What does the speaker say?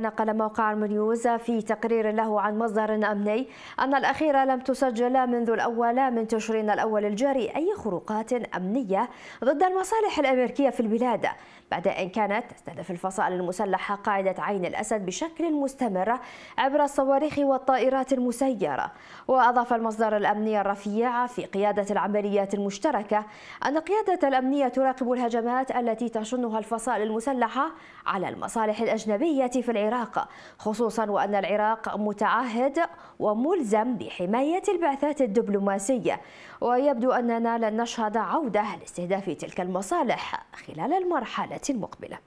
نقل موقع المنيوز في تقرير له عن مصدر أمني أن الأخيرة لم تسجل منذ الأول من تشرين الأول الجاري أي خروقات أمنية ضد المصالح الأمريكية في البلاد بعد أن كانت تستهدف الفصائل المسلحة قاعدة عين الأسد بشكل مستمر عبر الصواريخ والطائرات المسيرة وأضاف المصدر الأمني الرفيع في قيادة العمليات المشتركة أن قيادة الأمنية تراقب الهجمات التي تشنها الفصائل المسلحة على المصالح الأجنبية في العراق خصوصا وأن العراق متعهد وملزم بحماية البعثات الدبلوماسية ويبدو أننا لن نشهد عودة لاستهداف تلك المصالح خلال المرحلة المقبلة